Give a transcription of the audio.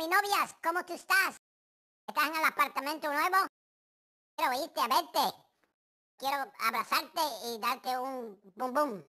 Mi novia, ¿cómo tú estás? ¿Estás en el apartamento nuevo? Quiero irte a verte. Quiero abrazarte y darte un bum bum.